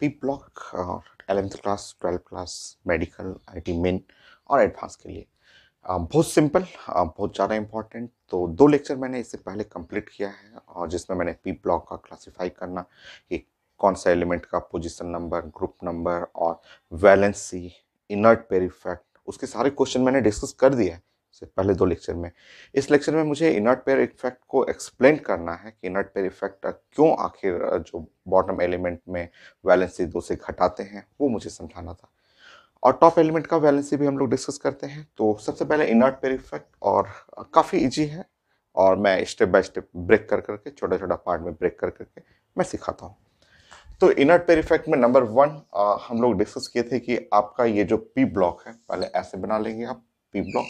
P block और eleventh class twelfth class medical IIT main और advance के लिए um, बहुत सिंपल um, बहुत ज़्यादा इम्पॉर्टेंट तो दो लेक्चर मैंने इससे पहले कंप्लीट किया है और जिसमें मैंने पी ब्लॉक का क्लासिफाई करना कि कौन सा एलिमेंट का पोजीशन नंबर ग्रुप नंबर और वैलेंसी इनर्ट पेरिफेक्ट उसके सारे क्वेश्चन मैंने डिस्कस कर दिया है से पहले दो लेक्चर में इस लेक्चर में मुझे इनर्ट पेयर इफेक्ट को एक्सप्लेन करना है कि इनर्ट पेयर इफेक्ट क्यों आखिर जो बॉटम एलिमेंट में वैलेंसी दो से घटाते हैं वो मुझे समझाना था और टॉप एलिमेंट का वैलेंसी भी हम लोग डिस्कस करते हैं तो सबसे पहले इनर्ट पेयर इफेक्ट और काफ़ी ईजी है और मैं स्टेप बाय स्टेप ब्रेक कर करके छोटा छोटा पार्ट में ब्रेक कर करके मैं सिखाता हूँ तो इनर्ट पेयर इफेक्ट में नंबर वन हम लोग डिस्कस किए थे कि आपका ये जो पी ब्लॉक है पहले ऐसे बना लेंगे आप पी ब्लॉक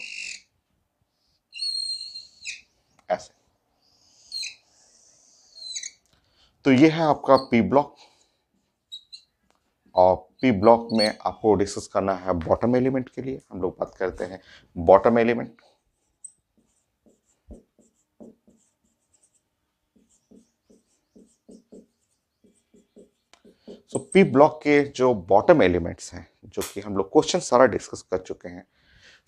तो ये है आपका पी ब्लॉक और पी ब्लॉक में आपको डिस्कस करना है बॉटम एलिमेंट के लिए हम लोग बात करते हैं bottom element so P block के जो बॉटम एलिमेंट्स हैं जो कि हम लोग क्वेश्चन सारा डिस्कस कर चुके हैं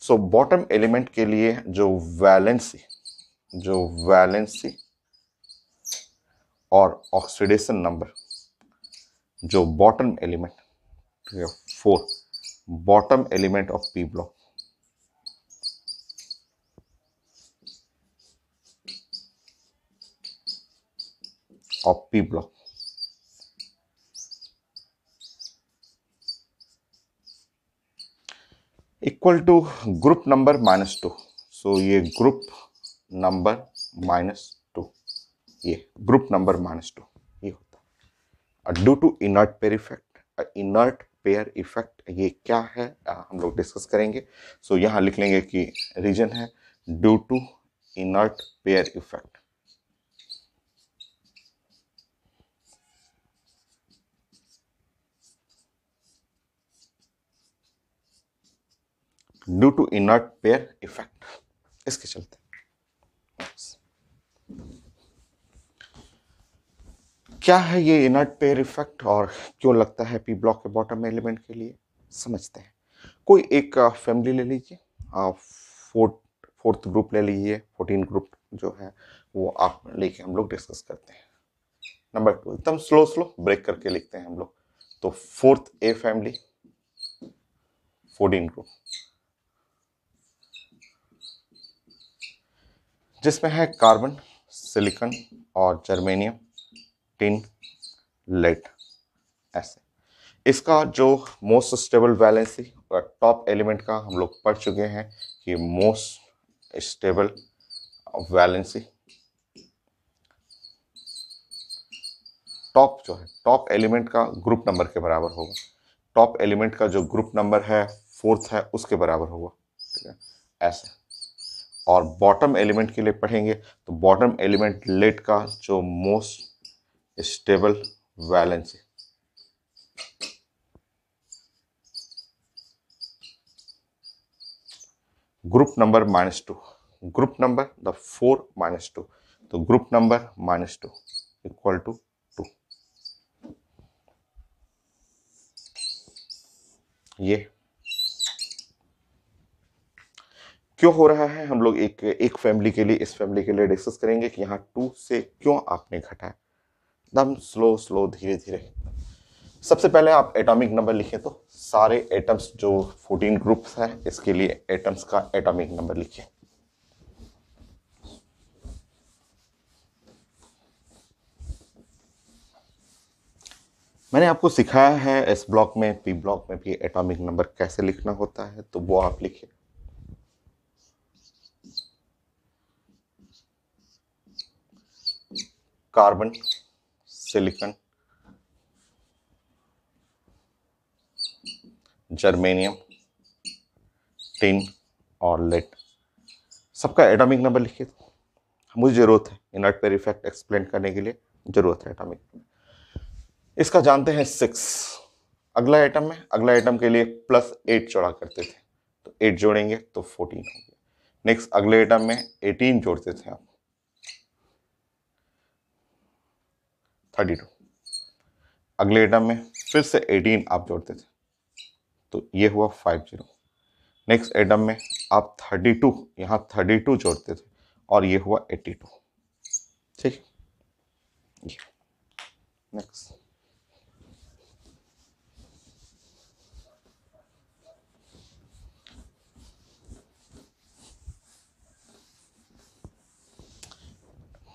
सो बॉटम एलिमेंट के लिए जो वैलेंसी जो वैलेंसी और ऑक्सीडेशन नंबर जो bottom element for bottom element of P block of P block equal to group number minus two so ये ग्रुप नंबर माइनस ये ग्रुप नंबर माइनस टू ये होता है due to inert pair effect inert pair effect ये क्या है आ, हम लोग डिस्कस करेंगे सो so, यहाँ लिख लेंगे कि रीजन है due to inert pair effect due to inert pair effect इसके चलते क्या है ये इनर्ट पेयर इफेक्ट और क्यों लगता है पी ब्लॉक के बॉटम एलिमेंट के लिए समझते हैं कोई एक फैमिली ले लीजिए फोर्थ फोर्थ ग्रुप ले लीजिए फोर्टीन ग्रुप जो है वो आप लेके हम लोग डिस्कस करते हैं नंबर टू एकदम स्लो स्लो ब्रेक करके लिखते हैं हम लोग तो fourth A family fourteen group जिसमें है कार्बन सिलिकन और जर्मेनियम टिन लेट ऐसे इसका जो मोस्ट स्टेबल वैलेंसी और टॉप एलिमेंट का हम लोग पढ़ चुके हैं कि मोस्ट स्टेबल वैलेंसी टॉप जो है टॉप एलिमेंट का ग्रुप नंबर के बराबर होगा टॉप एलिमेंट का जो ग्रुप नंबर है फोर्थ है उसके बराबर होगा ठीक है ऐसे और बॉटम एलिमेंट के लिए पढ़ेंगे तो बॉटम एलिमेंट लेट का जो most stable valence group number minus two group number the four minus two तो group number minus two equal to two ये क्यों हो रहा है हम लोग एक एक फैमिली के लिए इस फैमिली के लिए डिस्कस करेंगे कि यहां टू से क्यों आपने घटाया एकदम स्लो स्लो धीरे धीरे सबसे पहले आप एटॉमिक नंबर लिखें तो सारे एटम्स जो 14 ग्रुप्स हैं इसके लिए एटम्स का एटॉमिक नंबर लिखें मैंने आपको सिखाया है एस ब्लॉक में पी ब्लॉक में भी एटॉमिक नंबर कैसे लिखना होता है तो वो आप लिखे कार्बन सिलिकन जर्मेनियम टिन और लेट सबका एटॉमिक नंबर लिखिए मुझे ज़रूरत है इनर्ट पेर इफेक्ट एक्सप्लेन करने के लिए ज़रूरत है एटॉमिक इसका जानते हैं सिक्स अगला एटम में अगला एटम के लिए प्लस एट जोड़ा करते थे तो एट जोड़ेंगे तो फोर्टीन हो गया नेक्स्ट अगले एटम में एटीन जोड़ते थे आप थर्टी टू अगले आइटम में फिर से एटीन आप जोड़ते थे तो ये हुआ फाइव जीरो नेक्स्ट आइटम में आप थर्टी टू यहाँ थर्टी टू जोड़ते थे और ये हुआ एट्टी टू ठीक नेक्स्ट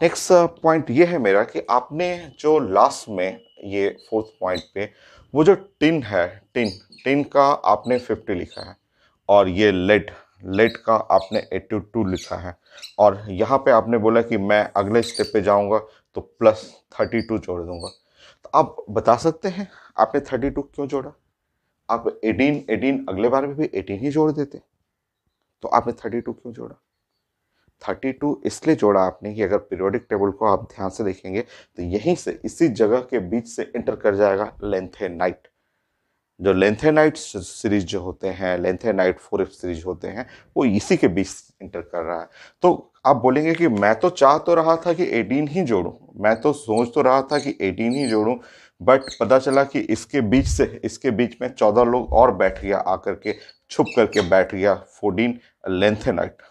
नेक्स्ट पॉइंट uh, ये है मेरा कि आपने जो लास्ट में ये फोर्थ पॉइंट पे वो जो टिन है टिन टिन का आपने फिफ्टी लिखा है और ये लेट लेट का आपने 82 लिखा है और यहाँ पे आपने बोला कि मैं अगले स्टेप पे जाऊँगा तो प्लस 32 जोड़ दूँगा तो आप बता सकते हैं आपने 32 क्यों जोड़ा आप 18 18 अगले बार में भी 18 ही जोड़ देते तो आपने 32 क्यों जोड़ा थर्टी टू इसलिए जोड़ा आपने कि अगर पीरियोडिक टेबल को आप ध्यान से देखेंगे तो यहीं से इसी जगह के बीच से इंटर कर जाएगा लेंथेनाइट जो लेंथेनाइट सीरीज जो होते हैं लेंथेनाइट एफ सीरीज होते हैं वो इसी के बीच इंटर कर रहा है तो आप बोलेंगे कि मैं तो चाह तो रहा था कि एटीन ही जोड़ूँ मैं तो सोच तो रहा था कि एटीन ही जोड़ूँ बट पता चला कि इसके बीच से इसके बीच में चौदह लोग और बैठ गया आकर के छुप करके बैठ गया 14 lanthanide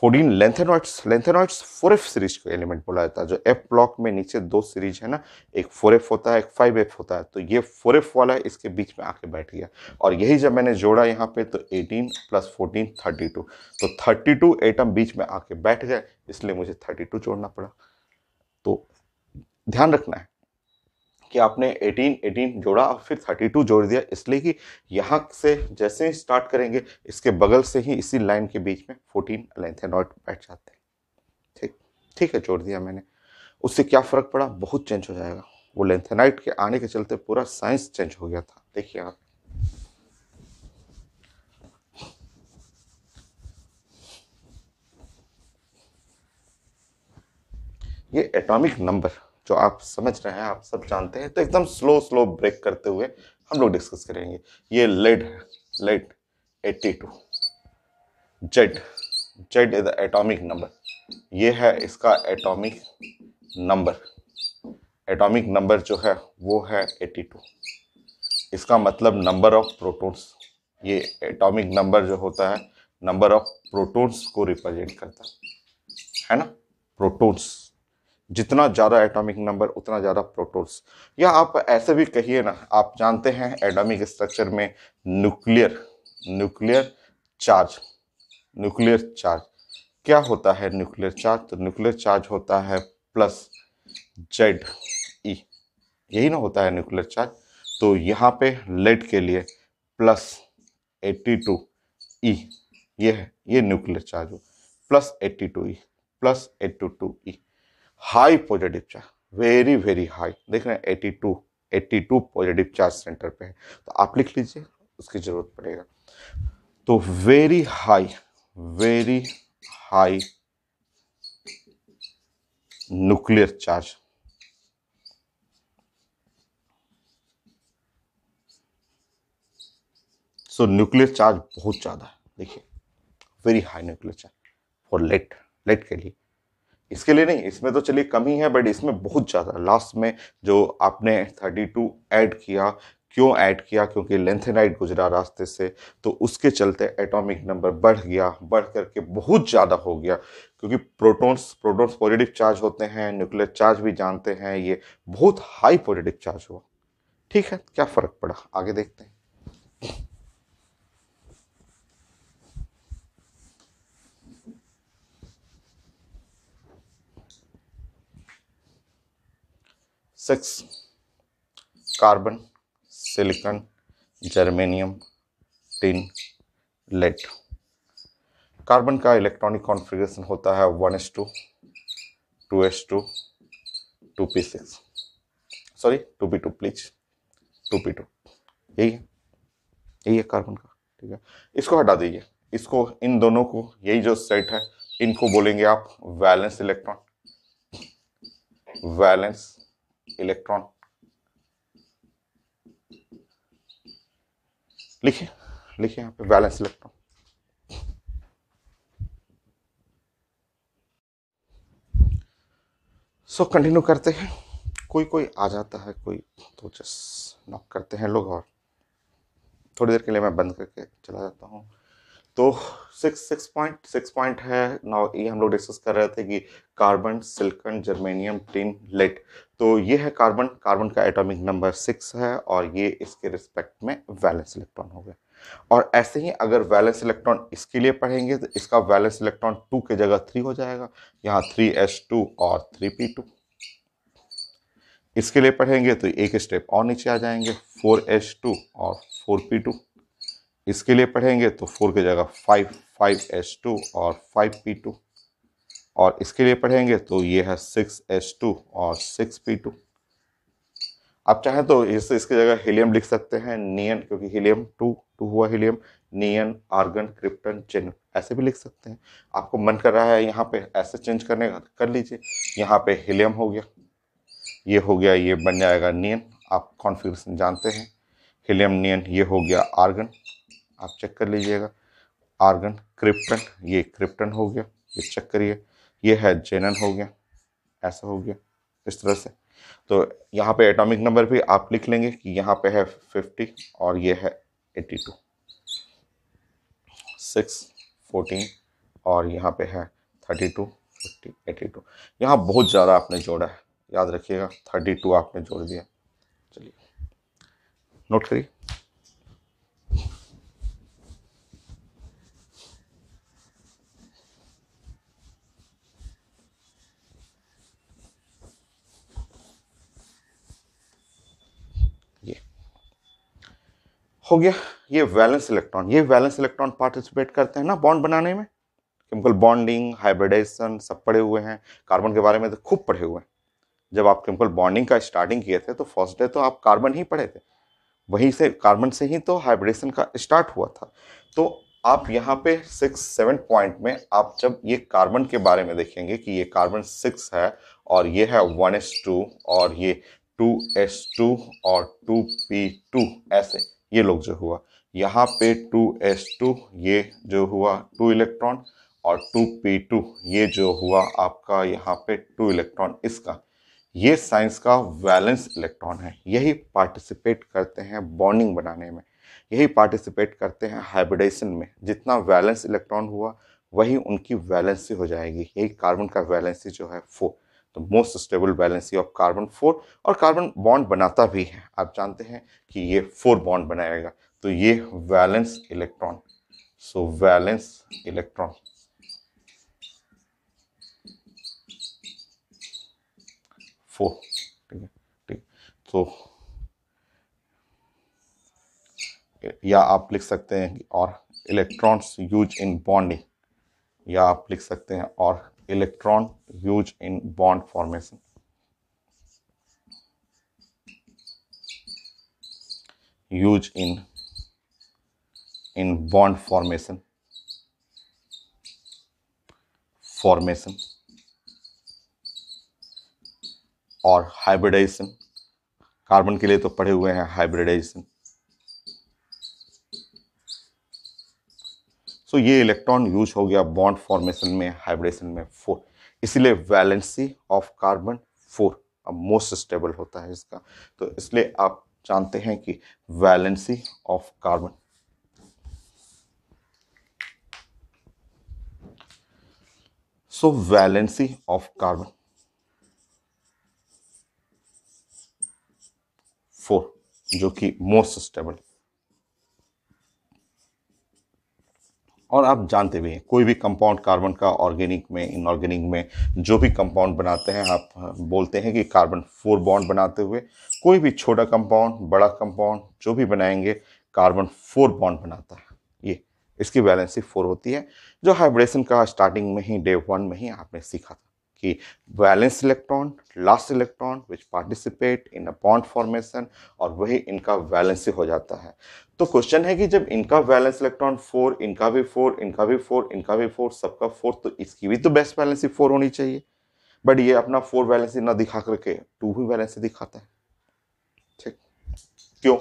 fourteen lanthanoids lanthanoids four F series को एलिमेंट बोला जाता है जो एफ ब्लॉक में नीचे दो सीरीज है ना एक फोर एफ होता है एक फाइव एफ होता है तो ये फोर एफ वाला है इसके बीच में आके बैठ गया और यही जब मैंने जोड़ा यहाँ पे तो eighteen plus fourteen thirty two तो थर्टी टू एटम बीच में आके बैठ गए इसलिए मुझे थर्टी टू जोड़ना पड़ा तो ध्यान रखना है कि आपने 18 18 जोड़ा और फिर 32 जोड़ दिया इसलिए कि यहाँ से जैसे ही स्टार्ट करेंगे इसके बगल से ही इसी लाइन के बीच में 14 लेंथ है नॉट बैठ जाते हैं ठीक ठीक है जोड़ दिया मैंने उससे क्या फ़र्क पड़ा बहुत चेंज हो जाएगा वो लेंथेनाइट के आने के चलते पूरा साइंस चेंज हो गया था देखिए आप ये एटॉमिक नंबर जो आप समझ रहे हैं आप सब जानते हैं तो एकदम स्लो स्लो ब्रेक करते हुए हम लोग डिस्कस करेंगे ये lead lead 82 Z Z is atomic number ये है इसका एटॉमिक नंबर एटॉमिक नंबर जो है वो है 82 इसका मतलब नंबर ऑफ प्रोटॉन्स ये एटॉमिक नंबर जो होता है नंबर ऑफ प्रोटॉन्स को रिप्रेजेंट करता है ना प्रोटॉन्स जितना ज़्यादा एटॉमिक नंबर उतना ज़्यादा प्रोटोन्स या आप ऐसे भी कहिए ना आप जानते हैं एटॉमिक स्ट्रक्चर में nuclear nuclear charge nuclear charge क्या होता है न्यूक्लियर चार्ज तो न्यूक्लियर चार्ज होता है प्लस जेड ई यही ना होता है न्यूक्लियर चार्ज तो यहाँ पे लेड के लिए प्लस एट्टी टू ई ये है ये न्यूक्लियर चार्ज हो plus eighty two E plus eighty two E high positive charge very very high देख रहे हैं eighty two eighty two positive charge centre पे है तो आप लिख लीजिए उसकी ज़रूरत पड़ेगा तो very high very high nuclear charge so nuclear charge बहुत ज़्यादा है देखिए very high nuclear charge for lead lead के लिए इसके लिए नहीं इसमें तो चलिए कम ही है बट इसमें बहुत ज़्यादा लास्ट में जो आपने 32 ऐड किया क्यों ऐड किया क्योंकि लेंथेनाइट गुजरा रास्ते से तो उसके चलते एटॉमिक नंबर बढ़ गया बढ़ करके बहुत ज़्यादा हो गया क्योंकि प्रोटॉन्स प्रोटॉन्स पॉजिटिव चार्ज होते हैं न्यूक्लियर चार्ज भी जानते हैं ये बहुत हाई पॉजिटिव चार्ज हुआ ठीक है क्या फ़र्क पड़ा आगे देखते हैं six carbon silicon germanium tin lead carbon का इलेक्ट्रॉनिक कॉन्फ़िगरेशन होता है one S two two S two two P six sorry two P two please two P two यही है यही है कार्बन का ठीक है इसको हटा दीजिए इसको इन दोनों को यही जो सेट है इनको बोलेंगे आप वैलेंस इलेक्ट्रॉन वैलेंस इलेक्ट्रॉन लिखिए लिखिए यहां पे valence electron so so, continue करते हैं कोई कोई आ जाता है कोई तो जस नॉक करते हैं लोग और थोड़ी देर के लिए मैं बंद करके चला जाता हूँ तो six six point six point है नाउ ये हम लोग डिस्कस कर रहे थे कि carbon silicon germanium tin lead तो ये है कार्बन कार्बन का एटॉमिक नंबर सिक्स है और ये इसके रिस्पेक्ट में वैलेंस इलेक्ट्रॉन हो गए और ऐसे ही अगर वैलेंस इलेक्ट्रॉन इसके लिए पढ़ेंगे तो इसका वैलेंस इलेक्ट्रॉन टू के जगह थ्री हो जाएगा यहाँ थ्री एस टू और थ्री पी टू इसके लिए पढ़ेंगे तो एक स्टेप और नीचे आ जाएंगे फोर एस टू और फोर पी टू इसके लिए पढ़ेंगे तो फोर की जगह फाइव फाइव एस टू और फाइव पी टू और इसके लिए पढ़ेंगे तो ये है सिक्स एच टू और सिक्स पी टू आप चाहें तो इस इसकी जगह हीलियम लिख सकते हैं नियन क्योंकि हीलियम टू टू हुआ हीलियम नियन आर्गन क्रिप्टन चिन्ह ऐसे भी लिख सकते हैं आपको मन कर रहा है यहाँ पे ऐसे चेंज करने का कर लीजिए यहाँ पे हीलियम हो गया ये हो गया ये बन जाएगा नियन आप कॉन्फिग्रेशन जानते हैं हीलियम नियन ये हो गया आर्गन आप चेक कर लीजिएगा आर्गन क्रिप्टन ये क्रिप्टन हो गया ये चेक करिए ये है जेनन हो गया ऐसा हो गया इस तरह से तो यहाँ पे एटॉमिक नंबर भी आप लिख लेंगे कि यहाँ पे है फिफ्टी और ये है एट्टी टू सिक्स फोर्टीन और यहाँ पे है thirty two fifty eighty two यहाँ बहुत ज़्यादा आपने जोड़ा है याद रखिएगा थर्टी टू आपने जोड़ दिया चलिए नोट करिए हो गया ये वैलेंस इलेक्ट्रॉन ये वैलेंस इलेक्ट्रॉन पार्टिसिपेट करते हैं ना बॉन्ड बनाने में केमिकल बॉन्डिंग हाइब्रिडाइजेशन सब पढ़े हुए हैं कार्बन के बारे में तो खूब पढ़े हुए हैं जब आप केमिकल बॉन्डिंग का स्टार्टिंग किए थे तो फर्स्ट डे तो आप कार्बन ही पढ़े थे वहीं से कार्बन से ही तो हाइब्रिडेशन का स्टार्ट हुआ था तो आप यहाँ पे सिक्स सेवन पॉइंट में आप जब ये कार्बन के बारे में देखेंगे कि ये कार्बन सिक्स है और ये है वन एस टू और ये टू एस टू और टू पी टू ऐसे ये लोग जो हुआ यहाँ पे टू एस टू ये जो हुआ टू इलेक्ट्रॉन और टू पी टू ये जो हुआ आपका यहाँ पे टू इलेक्ट्रॉन इसका ये साइंस का वैलेंस इलेक्ट्रॉन है यही पार्टिसिपेट करते हैं बॉन्डिंग बनाने में यही पार्टिसिपेट करते हैं हाइब्रिडेशन में जितना वैलेंस इलेक्ट्रॉन हुआ वही उनकी वैलेंसी हो जाएगी यही कार्बन का वैलेंसी जो है फोर तो most stable valency of carbon four और कार्बन बॉन्ड बनाता भी है आप जानते हैं कि ये फोर बॉन्ड बनाएगा तो ये valence electron so valence electron four ठीक है ठीक तो या आप लिख सकते हैं और इलेक्ट्रॉन्स यूज इन बॉन्डिंग या आप लिख सकते हैं और electron used in bond formation. Used in in bond formation formation और हाइब्रिडाइजेशन कार्बन के लिए तो पढ़े हुए हैं हाइब्रिडाइजेशन सो ये इलेक्ट्रॉन यूज हो गया बॉन्ड फॉर्मेशन में हाइब्रेशन में फोर इसलिए वैलेंसी ऑफ कार्बन फोर अब मोस्ट स्टेबल होता है इसका तो इसलिए आप जानते हैं कि valency of carbon so valency of carbon four जो कि मोस्ट स्टेबल है और आप जानते भी हैं कोई भी कंपाउंड कार्बन का ऑर्गेनिक में इनऑर्गेनिक में जो भी कंपाउंड बनाते हैं आप हाँ, बोलते हैं कि कार्बन फोर बॉन्ड बनाते हुए कोई भी छोटा कंपाउंड बड़ा कंपाउंड जो भी बनाएंगे कार्बन फोर बॉन्ड बनाता है ये इसकी बैलेंसी फोर होती है जो हाइब्रेशन का स्टार्टिंग में ही डे वन में ही आपने सीखा था कि valence electron last electron which participate in a bond formation और वही इनका वैलेंसी हो जाता है तो क्वेश्चन है कि जब इनका बैलेंस इलेक्ट्रॉन फोर इनका भी फोर इनका भी फोर इनका भी फोर सबका फोर तो इसकी भी तो बेस्ट बैलेंसी फोर होनी चाहिए बट ये अपना फोर बैलेंसी ना दिखा करके टू भी बैलेंसी दिखाता है ठीक क्यों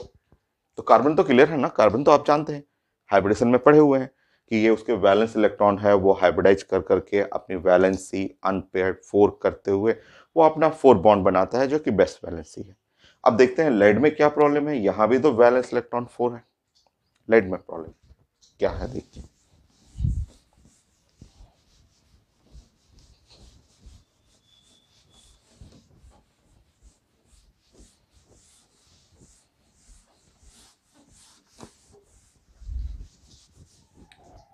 तो कार्बन तो क्लियर है ना कार्बन तो आप जानते हैं हाइब्रिडेशन में पढ़े हुए हैं कि ये उसके वैलेंस इलेक्ट्रॉन है वो हाइब्रिडाइज कर करके अपनी वैलेंसी अनपेयर फोर करते हुए वो अपना फोर बॉन्ड बनाता है जो कि बेस्ट वैलेंसी है अब देखते हैं लेड में क्या प्रॉब्लम है यहाँ भी तो वैलेंस इलेक्ट्रॉन फोर है लेड में प्रॉब्लम क्या है देखिए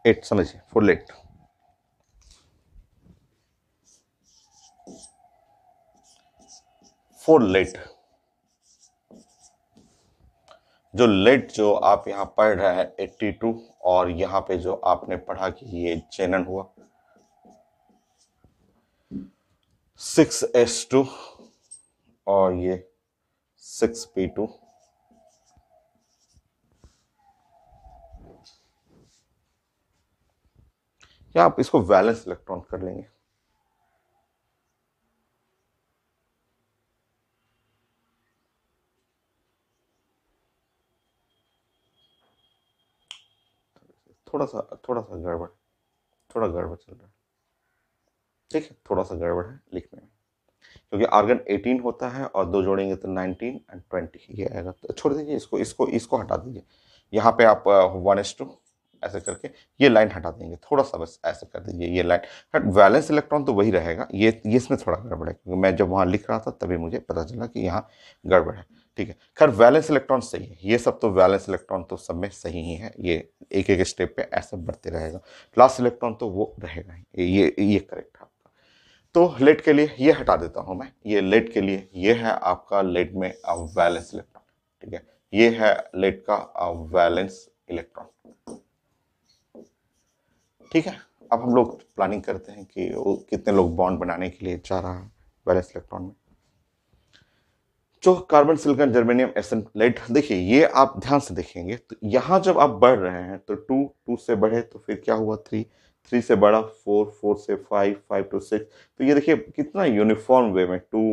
एट समझिए फुल एट फोर लेट जो लेट जो आप यहां पढ़ रहे हैं एट्टी टू और यहां पे जो आपने पढ़ा कि ये चैनल हुआ सिक्स एस टू और ये सिक्स पी टू या आप इसको वैलेंस इलेक्ट्रॉन कर लेंगे थोड़ा सा थोड़ा सा गड़बड़ थोड़ा गड़बड़ चल रहा है ठीक है थोड़ा सा गड़बड़ है लिखने में क्योंकि आर्गन 18 होता है और दो जोड़ेंगे तो 19 एंड 20 ये आएगा तो छोड़ दीजिए इसको इसको इसको हटा दीजिए यहाँ पे आप वन एस टू ऐसे करके ये लाइन हटा देंगे थोड़ा सा बस ऐसे कर दीजिए ये लाइन वैलेंस इलेक्ट्रॉन तो वही रहेगा ये ये इसमें थोड़ा गड़बड़ है क्योंकि मैं जब वहाँ लिख रहा था तभी मुझे पता चला कि यहाँ गड़बड़ है ठीक है खैर वैलेंस इलेक्ट्रॉन सही है ये सब तो वैलेंस इलेक्ट्रॉन तो सब में सही ही है ये एक एक स्टेप पे ऐसे बढ़ते रहेगा लास्ट इलेक्ट्रॉन तो वो रहेगा ही ये ये करेक्ट है आपका तो लेट के लिए ये हटा देता हूँ मैं ये लेट के लिए ये है आपका लेट में वैलेंस इलेक्ट्रॉन ठीक है ये है लेट का वैलेंस इलेक्ट्रॉन ठीक है अब हम लोग प्लानिंग करते हैं कि कितने लोग बॉन्ड बनाने के लिए जा रहा है वैलेंस इलेक्ट्रॉन में जो कार्बन सिलिकॉन जर्मेनियम एसन लेट देखिए ये आप ध्यान से देखेंगे तो यहाँ जब आप बढ़ रहे हैं तो टू टू से बढ़े तो फिर क्या हुआ थ्री थ्री से बढ़ा फोर फोर से फाइव फाइव टू सिक्स तो ये देखिए कितना यूनिफॉर्म वे में टू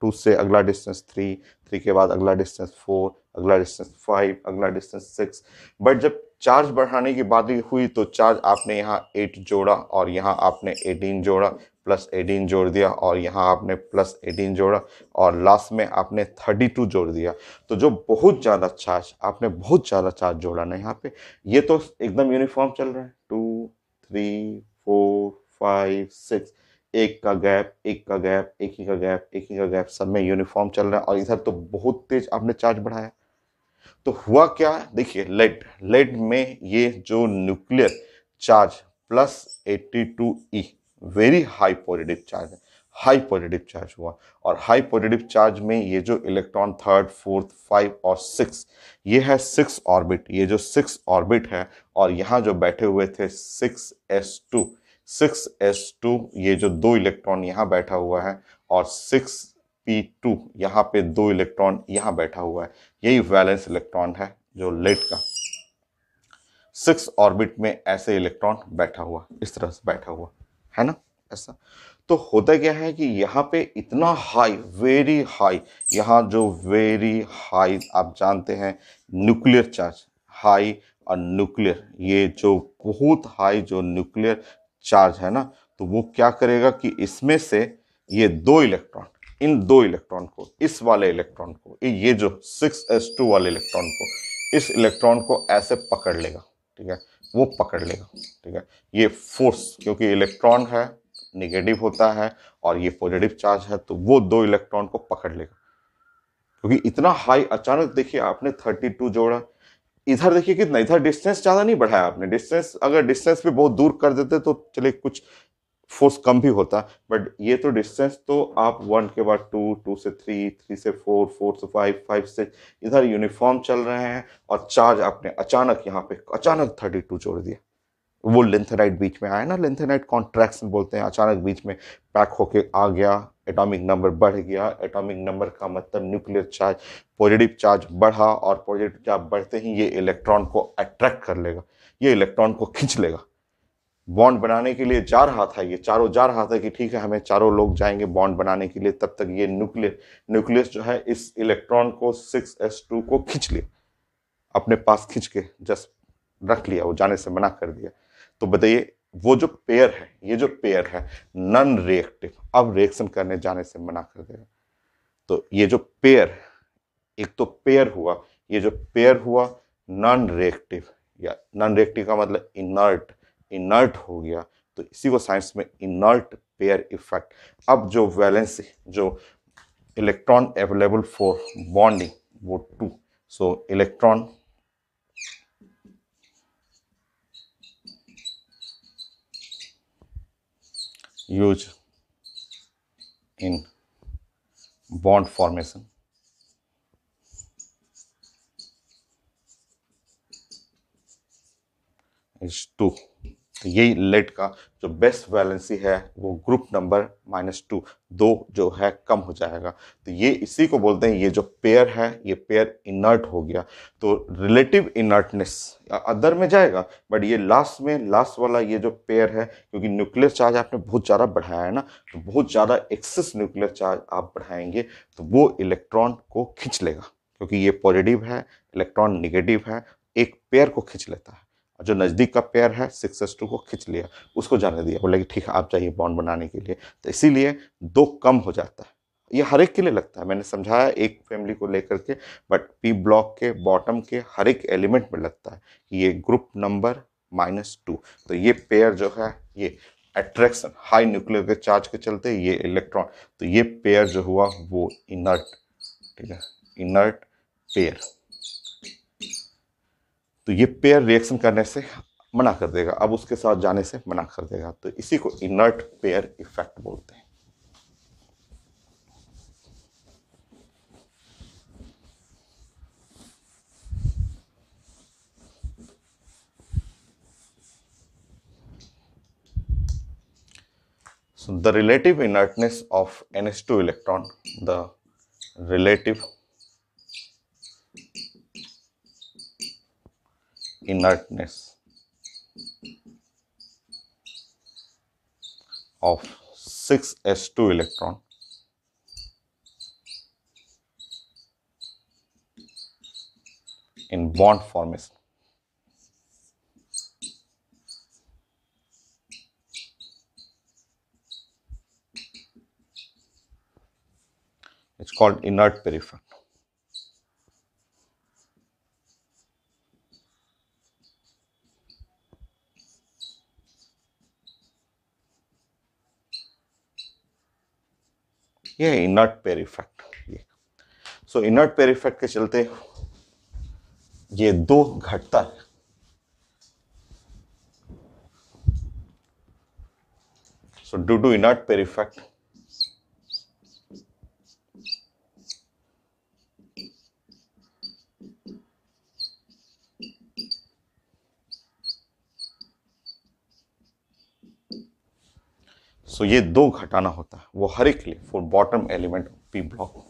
टू से अगला डिस्टेंस थ्री थ्री के बाद अगला डिस्टेंस फोर अगला डिस्टेंस फाइव अगला डिस्टेंस सिक्स बट जब चार्ज बढ़ाने की बात हुई तो चार्ज आपने यहाँ एट जोड़ा और यहाँ आपने एटीन जोड़ा प्लस एटीन जोड़ दिया और यहाँ आपने प्लस एटीन जोड़ा और लास्ट में आपने थर्टी टू जोड़ दिया तो जो बहुत ज़्यादा चार्ज आपने बहुत ज़्यादा चार्ज जोड़ा ना यहाँ पे ये तो एकदम यूनिफॉर्म चल रहा है two three four five six एक का गैप एक का गैप एक ही का गैप एक ही का गैप सब में यूनिफॉर्म चल रहा है और इधर तो बहुत तेज आपने चार्ज बढ़ाया तो हुआ क्या देखिए लेड लेड में ये जो nuclear charge plus eighty two E very high positive charge है हाई पॉजिटिव चार्ज हुआ और हाई पॉजिटिव चार्ज में ये जो इलेक्ट्रॉन थर्ड फोर्थ फाइव और सिक्स ये है सिक्स ऑर्बिट ये जो सिक्स ऑर्बिट है और यहाँ जो बैठे हुए थे six S two six S two ये जो दो इलेक्ट्रॉन यहाँ बैठा हुआ है और सिक्स P2 यहाँ पे दो इलेक्ट्रॉन यहाँ बैठा हुआ है यही वैलेंस इलेक्ट्रॉन है जो लेट का सिक्स ऑर्बिट में ऐसे इलेक्ट्रॉन बैठा हुआ इस तरह से बैठा हुआ है ना ऐसा तो होता क्या है कि यहाँ पे इतना हाई वेरी हाई यहाँ जो वेरी हाई आप जानते हैं न्यूक्लियर चार्ज हाई और न्यूक्लियर ये जो बहुत हाई जो न्यूक्लियर चार्ज है ना तो वो क्या करेगा कि इसमें से ये दो इलेक्ट्रॉन इन दो इलेक्ट्रॉन को इस वाले इलेक्ट्रॉन को ये जो सिक्स एस टू वाले इलेक्ट्रॉन को इस इलेक्ट्रॉन को ऐसे पकड़ लेगा ठीक है वो पकड़ लेगा ठीक है ये फोर्स क्योंकि इलेक्ट्रॉन है निगेटिव होता है और ये पॉजिटिव चार्ज है तो वो दो इलेक्ट्रॉन को पकड़ लेगा क्योंकि इतना हाई अचानक देखिए आपने थर्टी टू जोड़ा इधर देखिए कितना इधर डिस्टेंस ज़्यादा नहीं बढ़ाया आपने डिस्टेंस अगर डिस्टेंस भी बहुत दूर कर देते तो चलिए कुछ फोर्स कम भी होता बट ये तो डिस्टेंस तो आप वन के बाद टू टू से थ्री थ्री से फोर फोर से फाइव फाइव से इधर यूनिफॉर्म चल रहे हैं और चार्ज आपने अचानक यहाँ पे अचानक थर्टी टू जोड़ दिया वो लेंथेनाइट बीच में आया ना लेंथेनाइट कॉन्ट्रैक्शन बोलते हैं अचानक बीच में पैक होके आ गया एटॉमिक नंबर बढ़ गया एटॉमिक नंबर का मतलब न्यूक्लियर चार्ज पॉजिटिव चार्ज बढ़ा और पॉजिटिव चार्ज बढ़ते ही ये इलेक्ट्रॉन को अट्रैक्ट कर लेगा ये इलेक्ट्रॉन को खींच लेगा बॉन्ड बनाने के लिए जा रहा था ये चारों जा रहा था कि ठीक है हमें चारों लोग जाएंगे बॉन्ड बनाने के लिए तब तक ये न्यूक्लियर न्यूक्लियस जो है इस इलेक्ट्रॉन को सिक्स एस टू को खींच लिया अपने पास खींच के जस्ट रख लिया वो जाने से मना कर दिया तो बताइए वो जो पेयर है ये जो पेयर है नॉन रिएक्टिव अब रिएक्शन करने जाने से मना कर देगा तो ये जो पेयर एक तो पेयर हुआ ये जो पेयर हुआ नॉन रिएक्टिव या नॉन रिएक्टिव का मतलब इनर्ट इनर्ट हो गया तो इसी को साइंस में इनर्ट पेयर इफेक्ट अब जो वैलेंस जो इलेक्ट्रॉन अवेलेबल फॉर बॉन्डिंग वो two so electron use in bond formation is two तो यही लेड का जो बेस्ट वैलेंसी है वो ग्रुप नंबर माइनस टू दो जो है कम हो जाएगा तो ये इसी को बोलते हैं ये जो पेयर है ये पेयर इनर्ट हो गया तो रिलेटिव इनर्टनेस अदर में जाएगा बट ये लास्ट में लास्ट वाला ये जो पेयर है क्योंकि न्यूक्लियर चार्ज आपने बहुत ज़्यादा बढ़ाया है ना तो बहुत ज़्यादा एक्सेस न्यूक्लियर चार्ज आप बढ़ाएंगे तो वो इलेक्ट्रॉन को खींच लेगा क्योंकि ये पॉजिटिव है इलेक्ट्रॉन निगेटिव है एक पेयर को खींच लेता है जो नज़दीक का पेयर है सिक्स एस टू को खींच लिया उसको जाने दिया बोला कि ठीक है आप जाइए बॉन्ड बनाने के लिए तो इसीलिए दो कम हो जाता है ये हर एक के लिए लगता है मैंने समझाया एक फैमिली को लेकर के बट पी ब्लॉक के बॉटम के हर एक एलिमेंट में लगता है कि ये ग्रुप नंबर माइनस टू तो ये पेयर जो है ये अट्रैक्शन हाई न्यूक्लियर के चार्ज के चलते ये इलेक्ट्रॉन तो ये पेयर जो हुआ वो इनर्ट ठीक है इनर्ट पेयर तो ये पेयर रिएक्शन करने से मना कर देगा अब उसके साथ जाने से मना कर देगा तो इसी को इनर्ट पेयर इफेक्ट बोलते हैं the relative inertness of ns two electron the relative inertness of 6s2 electron in bond formation. It's called inert peripheric. ये है इनर्ट पेयर इफेक्ट ये सो इनर्ट पेयर इफेक्ट के चलते ये दो घटता है so due to inert pair effect so तो ये दो घटाना होता है वो हर एक लिए for bottom element of P block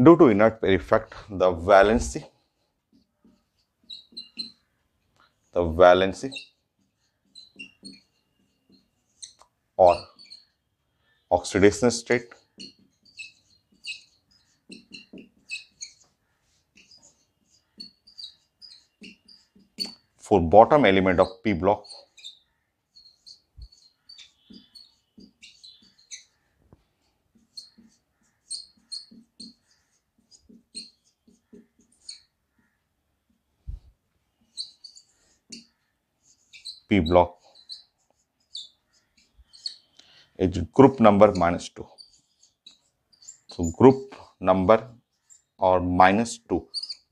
due to inert pair effect the valency the valency और oxidation state for bottom element of P block. P block is group number minus 2. So group number और minus two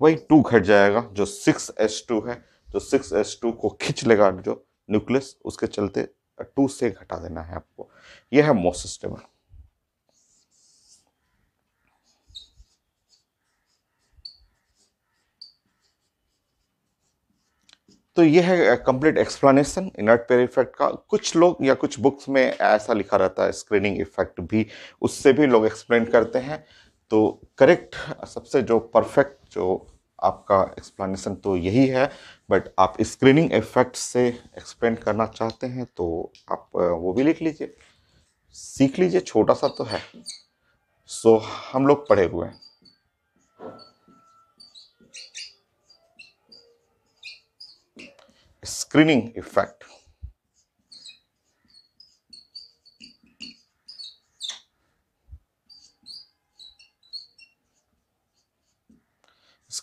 वही two घट जाएगा जो six S to है जो six S to को खींच लेगा जो न्यूक्लियस उसके चलते टू से घटा देना है आपको यह है मोसिस टेबल तो यह है complete explanation inert pair effect का कुछ लोग या कुछ बुक्स में ऐसा लिखा रहता है स्क्रीनिंग इफेक्ट भी उससे भी लोग एक्सप्लेन करते हैं तो करेक्ट सबसे जो परफेक्ट जो आपका एक्सप्लेनेशन तो यही है बट आप स्क्रीनिंग इफेक्ट से एक्सप्लेन करना चाहते हैं तो आप वो भी लिख लीजिए सीख लीजिए छोटा सा तो है सो so, हम लोग पढ़े हुए हैं screening effect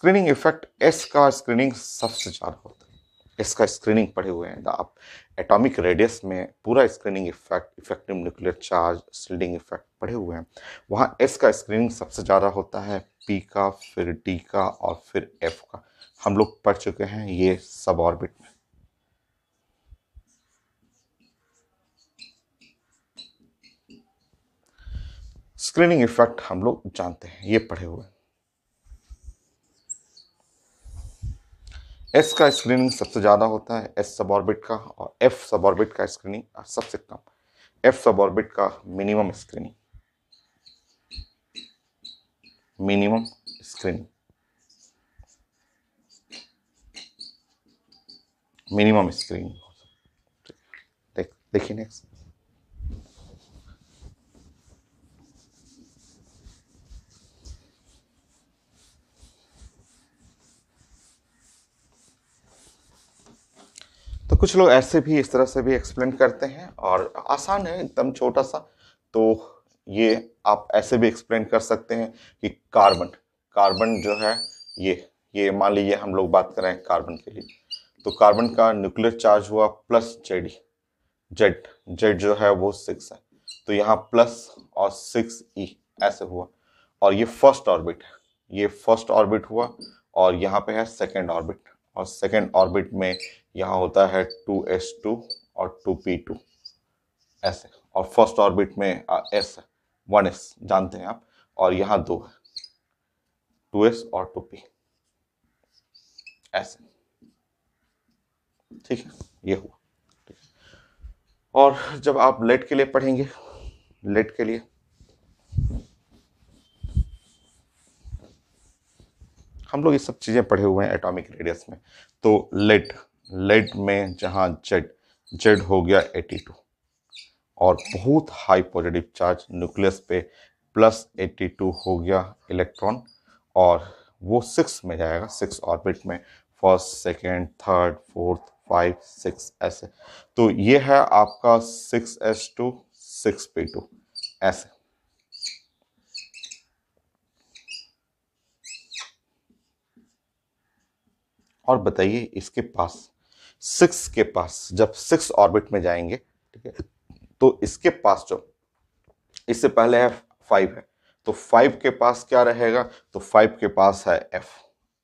screening effect s का स्क्रीनिंग सबसे ज़्यादा होता है एस का स्क्रीनिंग पड़े हुए हैं तो आप एटॉमिक रेडियस में पूरा screening effect effective nuclear charge shielding effect पड़े हुए हैं वहाँ एस का स्क्रीनिंग सबसे ज़्यादा होता है पी का फिर डी का और फिर एफ का हम लोग पढ़ चुके हैं ये सब ऑर्बिट में स्क्रीनिंग इफेक्ट हम लोग जानते हैं ये पढ़े हुए एस का स्क्रीनिंग सबसे ज़्यादा होता है एस सब ऑर्बिट का और एफ सब ऑर्बिट का स्क्रीनिंग सबसे कम एफ सब ऑर्बिट का minimum screening minimum screening minimum screening देखिए नेक्स्ट कुछ लोग ऐसे भी इस तरह से भी एक्सप्लेन करते हैं और आसान है एकदम छोटा सा तो ये आप ऐसे भी एक्सप्लेन कर सकते हैं कि कार्बन कार्बन जो है ये ये मान लीजिए हम लोग बात करें कार्बन के लिए तो कार्बन का न्यूक्लियर चार्ज हुआ प्लस जेड जेड जेड जो है वो सिक्स है तो यहाँ प्लस और सिक्स ई e ऐसे हुआ और ये फर्स्ट ऑर्बिट है ये फर्स्ट ऑर्बिट हुआ और यहाँ पे है सेकेंड ऑर्बिट और सेकेंड ऑर्बिट में यहाँ होता है टू एस टू और टू पी टू ऐसे और फर्स्ट ऑर्बिट में एस है वन एस जानते हैं आप और यहाँ दो है टू एस और टू पी ऐसे ठीक है ये हुआ और जब आप लेट e के लिए पढ़ेंगे लेट e के लिए हम लोग ये सब चीज़ें पढ़े हुए हैं एटॉमिक रेडियस में तो लेट लेट में जहाँ जेड जेड हो गया 82 और बहुत हाई पॉजिटिव चार्ज न्यूक्लियस पे प्लस 82 हो गया इलेक्ट्रॉन और वो सिक्स में जाएगा सिक्स ऑर्बिट में first second third fourth five six ऐसे तो ये है आपका six S two six P two ऐसे और बताइए इसके पास सिक्स के पास जब सिक्स ऑर्बिट में जाएंगे ठीक है तो इसके पास जो इससे पहले है फाइव है तो फाइव के पास क्या रहेगा तो फाइव के पास है एफ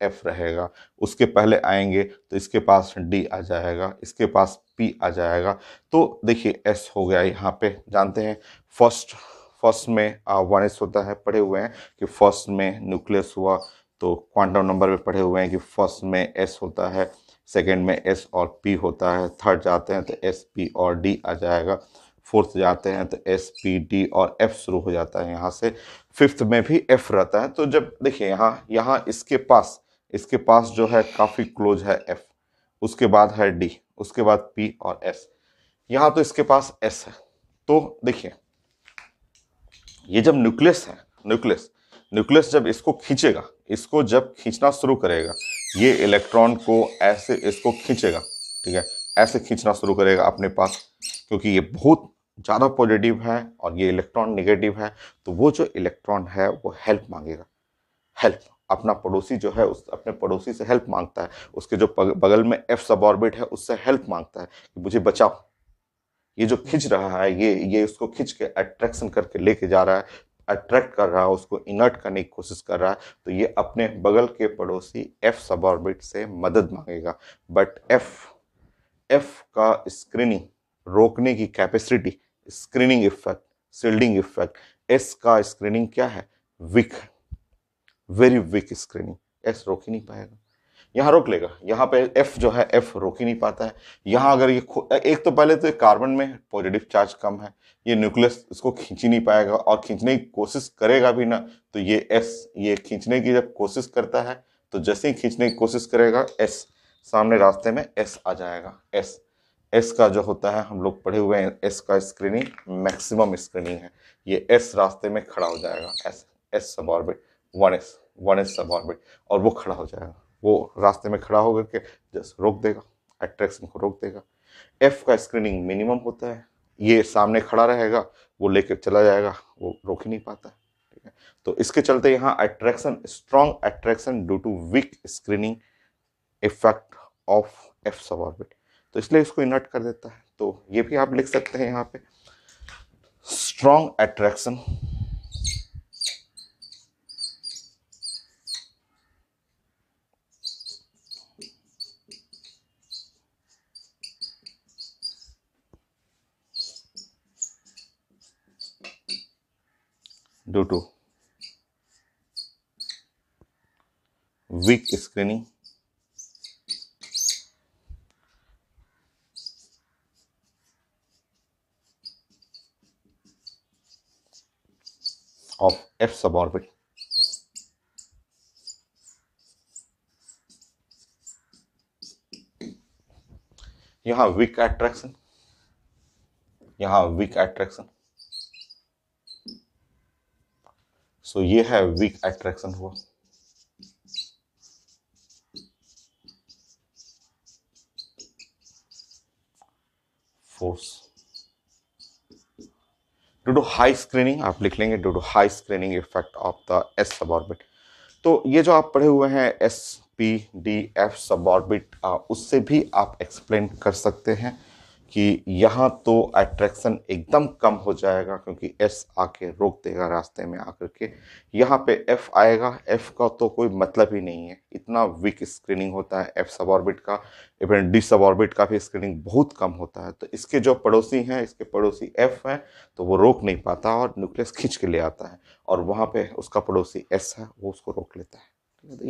एफ रहेगा उसके पहले आएंगे तो इसके पास डी आ जाएगा इसके पास पी आ जाएगा तो देखिए एस हो गया यहाँ पे जानते हैं फर्स्ट फर्स्ट में एस होता है पढ़े हुए हैं कि फर्स्ट में न्यूक्लियस हुआ तो क्वांटम नंबर में पढ़े हुए हैं कि फर्स्ट में एस होता है सेकेंड में एस और पी होता है थर्ड जाते हैं तो एस पी और डी आ जाएगा फोर्थ जाते हैं तो एस पी डी और एफ शुरू हो जाता है यहाँ से फिफ्थ में भी एफ रहता है तो जब देखिए यहाँ यहाँ इसके पास इसके पास जो है काफ़ी क्लोज है एफ उसके बाद है डी उसके बाद पी और एस यहाँ तो इसके पास एस है तो देखिए ये जब न्यूक्लियस है न्यूक्लियस न्यूक्लियस जब इसको खींचेगा इसको जब खींचना शुरू करेगा ये इलेक्ट्रॉन को ऐसे इसको खींचेगा ठीक है ऐसे खींचना शुरू करेगा अपने पास क्योंकि ये बहुत ज़्यादा पॉजिटिव है और ये इलेक्ट्रॉन नेगेटिव है तो वो जो इलेक्ट्रॉन है वो हेल्प मांगेगा हेल्प अपना पड़ोसी जो है उस अपने पड़ोसी से हेल्प मांगता है उसके जो बगल में एफ सब ऑर्बिट है उससे हेल्प मांगता है कि मुझे बचाओ ये जो खिंच रहा है ये ये उसको खिंच के अट्रैक्शन करके लेके जा रहा है अट्रैक्ट कर रहा है उसको इनर्ट करने की कोशिश कर रहा है तो ये अपने बगल के पड़ोसी एफ सब ऑर्बिट से मदद मांगेगा बट एफ एफ का स्क्रीनिंग रोकने की capacity screening effect shielding effect s का स्क्रीनिंग क्या है weak very weak screening s रोक ही नहीं पाएगा यहाँ रोक लेगा यहाँ पे एफ जो है एफ रोक ही नहीं पाता है यहाँ अगर ये एक तो पहले तो कार्बन में पॉजिटिव चार्ज कम है ये न्यूक्लियस इसको खींच ही नहीं पाएगा और खींचने की कोशिश करेगा भी ना तो ये एस ये खींचने की जब कोशिश करता है तो जैसे ही खींचने की कोशिश करेगा एस सामने रास्ते में एस आ जाएगा एस एस का जो होता है हम लोग पढ़े हुए हैं एस का स्क्रीनिंग मैक्सिमम स्क्रीनिंग है ये एस रास्ते में खड़ा हो जाएगा s s sub orbit one s one s sub orbit और वो खड़ा हो जाएगा वो रास्ते में खड़ा होकर के जस्ट रोक देगा अट्रैक्शन को रोक देगा एफ का स्क्रीनिंग मिनिमम होता है ये सामने खड़ा रहेगा वो लेकर चला जाएगा वो रोक ही नहीं पाता ठीक है तो इसके चलते यहाँ attraction strong attraction due to weak screening effect of f sub orbit तो इसलिए इसको इनर्ट कर देता है तो ये भी आप लिख सकते हैं यहाँ पे strong attraction due to weak screening of F suborbit. you have weak attraction you have weak attraction so ये है वीक एट्रैक्शन हुआ force due to high screening आप लिख लेंगे due to high screening effect of the s sub orbit तो ये जो आप पढ़े हुए हैं s p d f sub orbit उससे भी आप एक्सप्लेन कर सकते हैं कि यहाँ तो अट्रैक्शन एकदम कम हो जाएगा क्योंकि एस आके रोक देगा रास्ते में आकर के यहाँ पे एफ आएगा एफ का तो कोई मतलब ही नहीं है इतना वीक स्क्रीनिंग होता है एफ सब ऑर्बिट का इवन डी सब ऑर्बिट का भी स्क्रीनिंग बहुत कम होता है तो इसके जो पड़ोसी हैं इसके पड़ोसी एफ हैं तो वो रोक नहीं पाता और न्यूक्लियस खींच के ले आता है और वहाँ पर उसका पड़ोसी एस है वो उसको रोक लेता है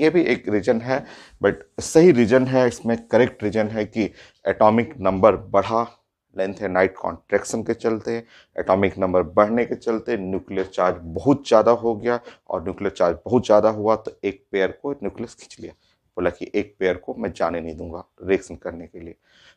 ये भी एक रीजन है बट सही रीजन है इसमें करेक्ट रीजन है कि एटॉमिक नंबर बढ़ा लेंथ एंड नाइट कॉन्ट्रेक्शन के चलते एटॉमिक नंबर बढ़ने के चलते न्यूक्लियर चार्ज बहुत ज़्यादा हो गया और न्यूक्लियर चार्ज बहुत ज़्यादा हुआ तो एक पेयर को न्यूक्लियस खींच लिया बोला कि एक पेयर को मैं जाने नहीं दूंगा रिएक्शन करने के लिए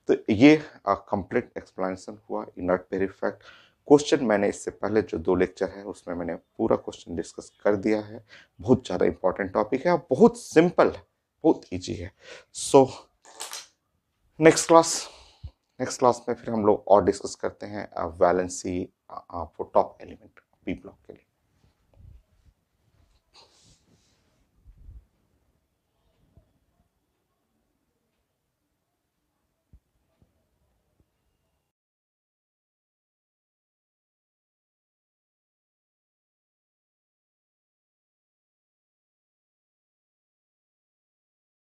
तो ये कंप्लीट एक्सप्लेनेशन हुआ इनर्ट पेयर इफेक्ट क्वेश्चन मैंने इससे पहले जो दो लेक्चर है उसमें मैंने पूरा क्वेश्चन डिस्कस कर दिया है बहुत ज़्यादा इंपॉर्टेंट टॉपिक है और बहुत सिंपल है बहुत ईजी है so so, next class next class में फिर हम लोग और डिस्कस करते हैं valency for top element b block के लिए